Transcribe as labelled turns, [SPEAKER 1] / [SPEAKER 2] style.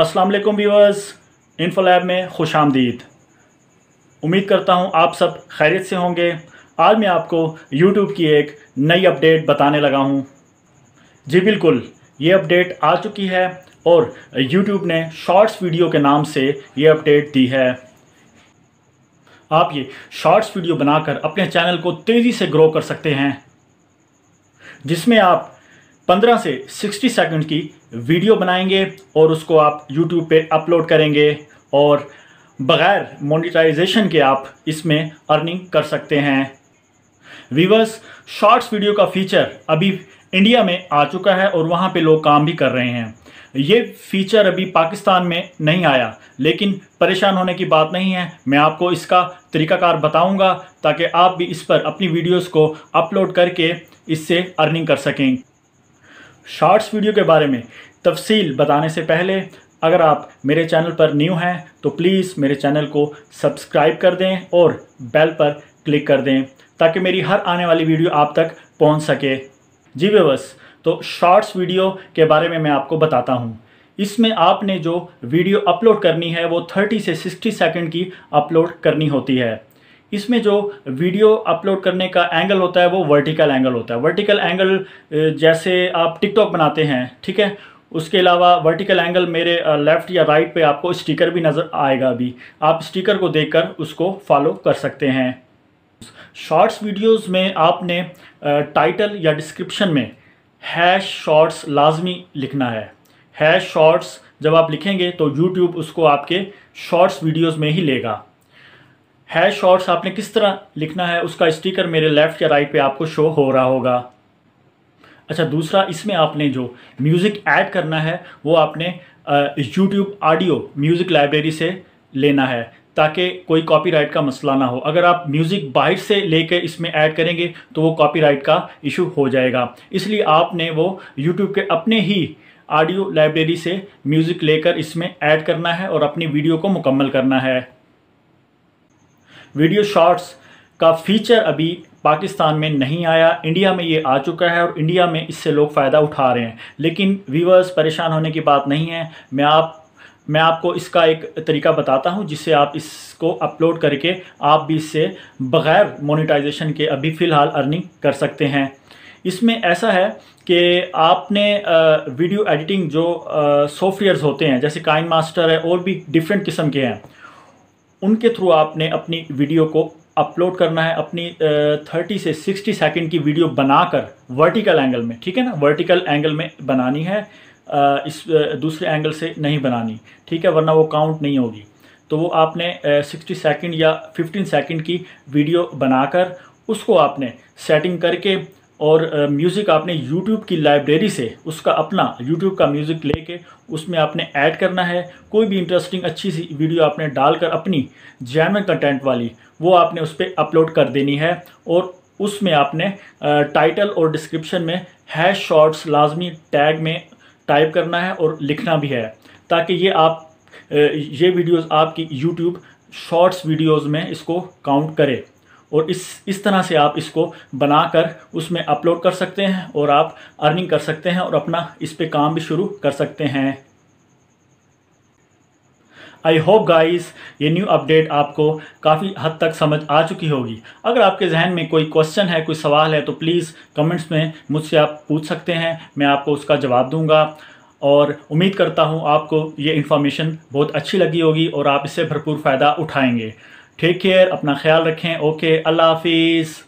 [SPEAKER 1] Aslam viewers info lab में खुश आमदीद उम्मीद करता हूँ आप सब खैरियत से होंगे आज मैं आपको यूट्यूब की एक नई अपडेट बताने लगा हूँ जी बिल्कुल ये अपडेट आ चुकी है और यूट्यूब ने शॉर्ट्स वीडियो के नाम से ये अपडेट दी है आप ये शॉर्ट्स वीडियो बनाकर अपने चैनल को तेज़ी से ग्रो कर सकते हैं जिसमें आप 15 से 60 सेकंड की वीडियो बनाएंगे और उसको आप यूट्यूब पे अपलोड करेंगे और बग़ैर मोनिटाइजेशन के आप इसमें अर्निंग कर सकते हैं वीवर्स शॉर्ट्स वीडियो का फीचर अभी इंडिया में आ चुका है और वहाँ पे लोग काम भी कर रहे हैं ये फीचर अभी पाकिस्तान में नहीं आया लेकिन परेशान होने की बात नहीं है मैं आपको इसका तरीकाकार बताऊंगा ताकि आप भी इस पर अपनी वीडियोस को अपलोड करके इससे अर्निंग कर सकें शॉर्ट्स वीडियो के बारे में तफसील बताने से पहले अगर आप मेरे चैनल पर न्यू हैं तो प्लीज़ मेरे चैनल को सब्सक्राइब कर दें और बेल पर क्लिक कर दें ताकि मेरी हर आने वाली वीडियो आप तक पहुंच सके जी बेबस तो शॉर्ट्स वीडियो के बारे में मैं आपको बताता हूं इसमें आपने जो वीडियो अपलोड करनी है वो 30 से 60 सेकंड की अपलोड करनी होती है इसमें जो वीडियो अपलोड करने का एंगल होता है वो वर्टिकल एंगल होता है वर्टिकल एंगल जैसे आप टिकटॉक बनाते हैं ठीक है उसके अलावा वर्टिकल एंगल मेरे लेफ़्ट या राइट पे आपको स्टिकर भी नज़र आएगा अभी आप स्टिकर को देखकर उसको फॉलो कर सकते हैं शॉर्ट्स वीडियोस में आपने टाइटल या डिस्क्रिप्शन में हैश शॉर्ट्स लाजमी लिखना है हैश शॉर्ट्स जब आप लिखेंगे तो यूट्यूब उसको आपके शॉर्ट्स वीडियोज़ में ही लेगा हैश शॉर्ट्स आपने किस तरह लिखना है उसका स्टिकर मेरे लेफ़्ट या राइट पे आपको शो हो रहा होगा अच्छा दूसरा इसमें आपने जो म्यूज़िक ऐड करना है वो आपने यूट्यूब ऑडियो म्यूज़िक लाइब्रेरी से लेना है ताकि कोई कॉपीराइट का मसला ना हो अगर आप म्यूज़िक बाहर से लेकर इसमें ऐड करेंगे तो वो कॉपीराइट का इशू हो जाएगा इसलिए आपने वो यूट्यूब के अपने ही ऑडियो लाइब्रेरी से म्यूज़िक लेकर इसमें ऐड करना है और अपनी वीडियो को मुकम्मल करना है वीडियो शॉर्ट्स का फीचर अभी पाकिस्तान में नहीं आया इंडिया में ये आ चुका है और इंडिया में इससे लोग फ़ायदा उठा रहे हैं लेकिन व्यूवर्स परेशान होने की बात नहीं है मैं आप मैं आपको इसका एक तरीका बताता हूँ जिससे आप इसको अपलोड करके आप भी इससे बग़ैर मोनेटाइजेशन के अभी फ़िलहाल अर्निंग कर सकते हैं इसमें ऐसा है कि आपने वीडियो एडिटिंग जो सॉफ्टवेयर्स होते हैं जैसे काइन मास्टर है और भी डिफरेंट किस्म के हैं उनके थ्रू आपने अपनी वीडियो को अपलोड करना है अपनी थर्टी से सिक्सटी सेकेंड की वीडियो बनाकर वर्टिकल एंगल में ठीक है ना वर्टिकल एंगल में बनानी है इस दूसरे एंगल से नहीं बनानी ठीक है वरना वो काउंट नहीं होगी तो वो आपने सिक्सटी सेकेंड या फिफ्टीन सेकेंड की वीडियो बनाकर उसको आपने सेटिंग करके और म्यूज़िक आपने यूट्यूब की लाइब्रेरी से उसका अपना यूट्यूब का म्यूज़िक लेके उसमें आपने ऐड करना है कोई भी इंटरेस्टिंग अच्छी सी वीडियो आपने डालकर अपनी जैमर कंटेंट वाली वो आपने उस पर अपलोड कर देनी है और उसमें आपने टाइटल और डिस्क्रिप्शन में हैश शॉर्ट्स लाजमी टैग में टाइप करना है और लिखना भी है ताकि ये आप ये वीडियोस आपकी यूट्यूब शॉर्ट्स वीडियोस में इसको काउंट करें और इस इस तरह से आप इसको बनाकर उसमें अपलोड कर सकते हैं और आप अर्निंग कर सकते हैं और अपना इस पर काम भी शुरू कर सकते हैं आई होप गाइस ये न्यू अपडेट आपको काफ़ी हद तक समझ आ चुकी होगी अगर आपके जहन में कोई क्वेश्चन है कोई सवाल है तो प्लीज़ कमेंट्स में मुझसे आप पूछ सकते हैं मैं आपको उसका जवाब दूंगा और उम्मीद करता हूँ आपको ये इन्फॉर्मेशन बहुत अच्छी लगी होगी और आप इससे भरपूर फ़ायदा उठाएंगे टेक केयर अपना ख्याल रखें ओके अल्लाह हाफिज़